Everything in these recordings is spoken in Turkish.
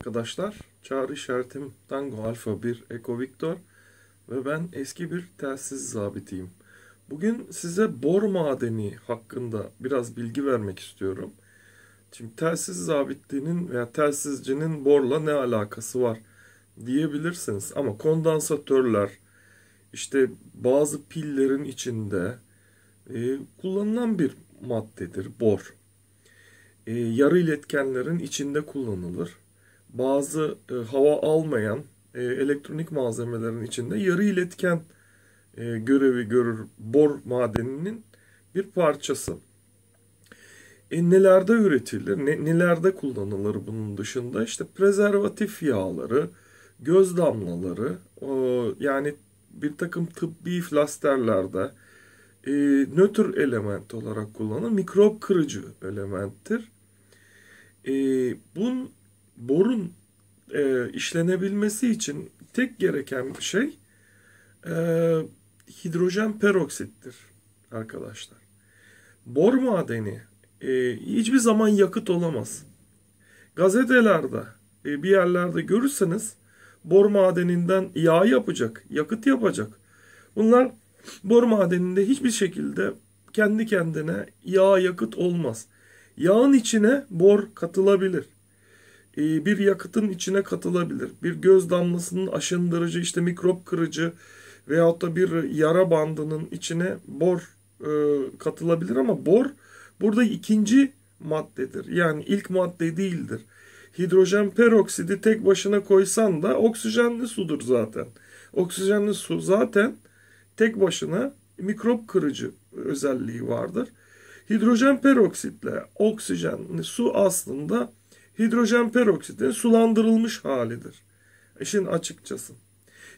arkadaşlar. Çağrı işaretim Tango Alfa 1 Eco Victor ve ben eski bir telsiz zabitiyim. Bugün size bor madeni hakkında biraz bilgi vermek istiyorum. Şimdi telsiz zabitliğinin veya telsizcinin borla ne alakası var diyebilirsiniz. Ama kondansatörler, işte bazı pillerin içinde e, kullanılan bir maddedir bor. E, yarı iletkenlerin içinde kullanılır bazı e, hava almayan e, elektronik malzemelerin içinde yarı iletken e, görevi görür bor madeninin bir parçası. E, nelerde üretilir, ne, nelerde kullanılır bunun dışında? İşte prezervatif yağları, göz damlaları, e, yani bir takım tıbbi flasterlerde e, nötr element olarak kullanılır, mikrop kırıcı elementtir. E, bunun borun e, işlenebilmesi için tek gereken şey e, hidrojen peroksittir arkadaşlar. Bor madeni e, hiçbir zaman yakıt olamaz. Gazetelerde e, bir yerlerde görürseniz bor madeninden yağ yapacak, yakıt yapacak. Bunlar bor madeninde hiçbir şekilde kendi kendine yağ yakıt olmaz. Yağın içine bor katılabilir. E, bir yakıtın içine katılabilir. Bir göz damlasının aşındırıcı, işte mikrop kırıcı veyahut da bir yara bandının içine bor e, katılabilir ama bor burada ikinci maddedir. Yani ilk madde değildir. Hidrojen peroksidi tek başına koysan da oksijenli sudur zaten. Oksijenli su zaten tek başına mikrop kırıcı özelliği vardır. Hidrojen peroksitle oksijenli su aslında hidrojen peroksitin sulandırılmış halidir. E, işin açıkçası.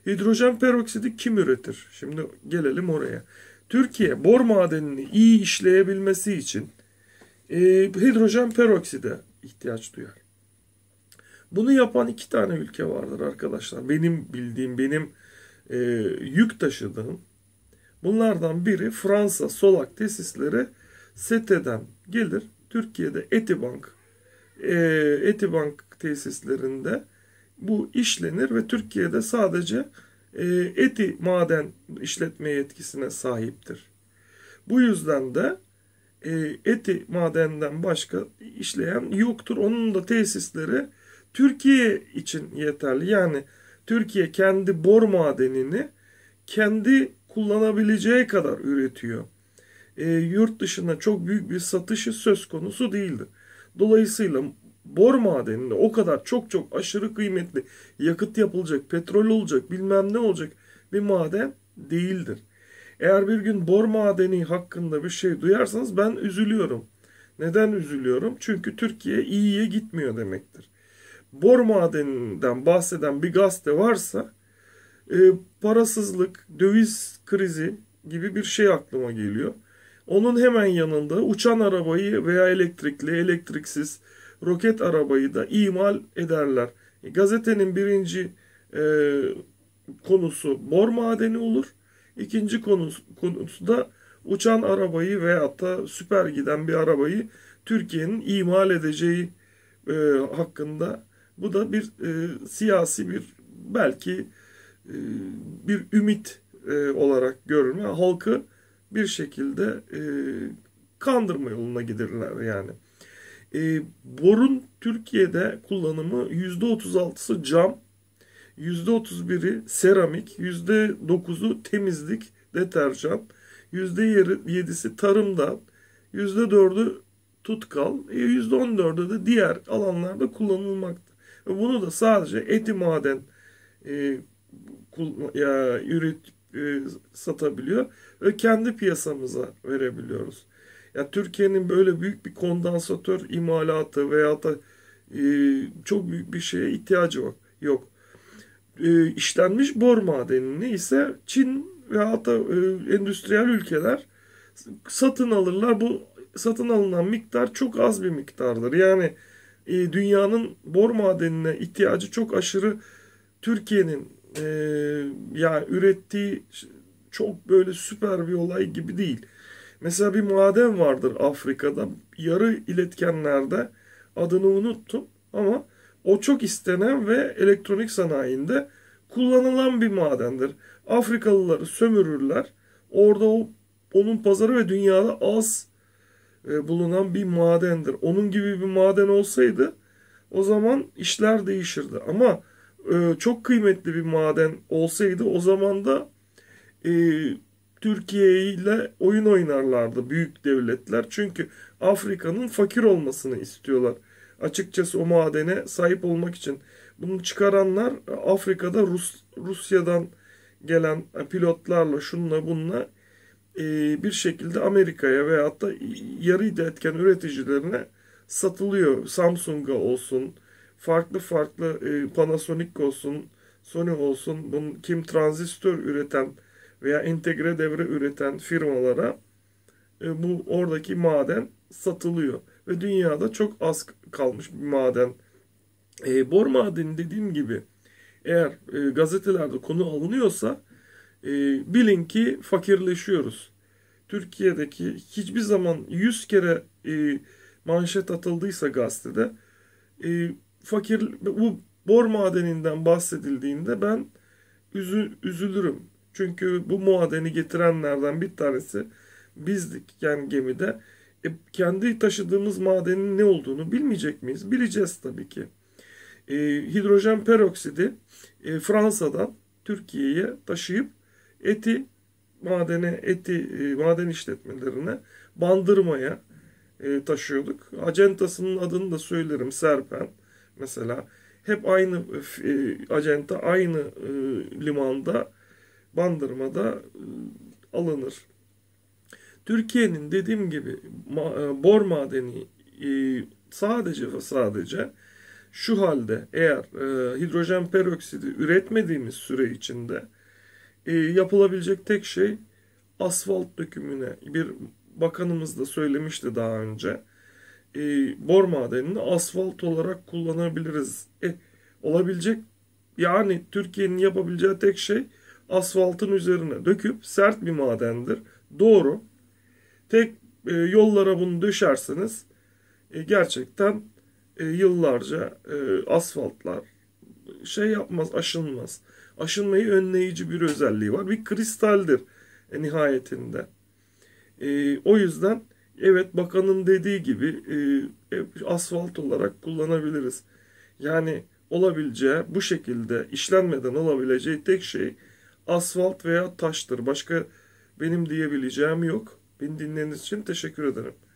Hidrojen peroksidi kim üretir? Şimdi gelelim oraya. Türkiye bor madenini iyi işleyebilmesi için e, hidrojen perokside ihtiyaç duyar. Bunu yapan iki tane ülke vardır arkadaşlar. Benim bildiğim, benim e, yük taşıdığım. Bunlardan biri Fransa solak tesisleri SETE'den gelir. Türkiye'de Etibank e, Etibank tesislerinde bu işlenir ve Türkiye'de sadece e, Eti maden işletme yetkisine sahiptir. Bu yüzden de e, Eti madenden başka işleyen yoktur. Onun da tesisleri Türkiye için yeterli. Yani Türkiye kendi bor madenini kendi kullanabileceği kadar üretiyor. E, yurt dışına çok büyük bir satışı söz konusu değildir. Dolayısıyla bor madeninde o kadar çok çok aşırı kıymetli yakıt yapılacak, petrol olacak, bilmem ne olacak bir maden değildir. Eğer bir gün bor madeni hakkında bir şey duyarsanız ben üzülüyorum. Neden üzülüyorum? Çünkü Türkiye iyiye gitmiyor demektir. Bor madeninden bahseden bir gazete varsa e, parasızlık, döviz krizi gibi bir şey aklıma geliyor. Onun hemen yanında uçan arabayı veya elektrikli, elektriksiz roket arabayı da imal ederler. E, gazetenin birinci e, konusu bor madeni olur. İkinci konusu, konusu da uçan arabayı veya da süper giden bir arabayı Türkiye'nin imal edeceği e, hakkında. Bu da bir e, siyasi bir belki e, bir ümit e, olarak görülme. Halkı bir şekilde e, kandırma yoluna gidirler yani. E, borun Türkiye'de kullanımı %36'sı cam, %31'i seramik, %9'u temizlik, deterjan, %7'si tarımdan, %4'ü tutkal, %14'ü e, de diğer alanlarda kullanılmakta. Bunu da sadece eti maden e, ya, üret, e, satabiliyor ve kendi piyasamıza verebiliyoruz. Ya Türkiye'nin böyle büyük bir kondansatör imalatı veya da e, çok büyük bir şeye ihtiyacı yok. E, işlenmiş bor madenini ise Çin veya da endüstriyel ülkeler satın alırlar. Bu satın alınan miktar çok az bir miktardır. Yani dünyanın bor madenine ihtiyacı çok aşırı Türkiye'nin e, ee, yani ürettiği çok böyle süper bir olay gibi değil. Mesela bir maden vardır Afrika'da yarı iletkenlerde adını unuttum ama o çok istenen ve elektronik sanayinde kullanılan bir madendir. Afrikalıları sömürürler. Orada o onun pazarı ve dünyada az e, bulunan bir madendir. Onun gibi bir maden olsaydı o zaman işler değişirdi. Ama e, çok kıymetli bir maden olsaydı o zaman da e, Türkiye ile oyun oynarlardı büyük devletler. Çünkü Afrika'nın fakir olmasını istiyorlar. Açıkçası o madene sahip olmak için. Bunu çıkaranlar e, Afrika'da Rus, Rusya'dan gelen pilotlarla şunla bunla e, bir şekilde Amerika'ya veyahut da yarı etken üreticilerine satılıyor. Samsung'a olsun, farklı farklı e, Panasonic olsun, Sony olsun, bunun kim transistör üreten veya entegre devre üreten firmalara e, bu oradaki maden satılıyor ve dünyada çok az kalmış bir maden. E, bor madeni dediğim gibi eğer e, gazetelerde konu alınıyorsa e, bilin ki fakirleşiyoruz. Türkiye'deki hiçbir zaman 100 kere e, manşet atıldıysa gazetede e, fakir bu bor madeninden bahsedildiğinde ben üzü, üzülürüm. Çünkü bu madeni getirenlerden bir tanesi bizdik yani gemide. E, kendi taşıdığımız madenin ne olduğunu bilmeyecek miyiz? Bileceğiz tabii ki. E, hidrojen peroksidi e, Fransa'dan Türkiye'ye taşıyıp eti madene, eti e, maden işletmelerine bandırmaya e, taşıyorduk. Acentasının adını da söylerim Serpen mesela hep aynı e, e acenta aynı e, limanda Bandırma'da e, alınır. Türkiye'nin dediğim gibi ma, e, bor madeni e, sadece ve sadece şu halde eğer e, hidrojen peroksidi üretmediğimiz süre içinde e, yapılabilecek tek şey asfalt dökümüne bir bakanımız da söylemişti daha önce e, bor madenini asfalt olarak kullanabiliriz. E, olabilecek yani Türkiye'nin yapabileceği tek şey asfaltın üzerine döküp sert bir madendir. Doğru. Tek e, yollara bunu döşerseniz e, gerçekten e, yıllarca e, asfaltlar şey yapmaz, aşınmaz. Aşınmayı önleyici bir özelliği var. Bir kristaldir e, nihayetinde. E, o yüzden Evet bakanın dediği gibi e, e, asfalt olarak kullanabiliriz. Yani olabileceği bu şekilde işlenmeden olabileceği tek şey asfalt veya taştır. Başka benim diyebileceğim yok. Beni dinlediğiniz için teşekkür ederim.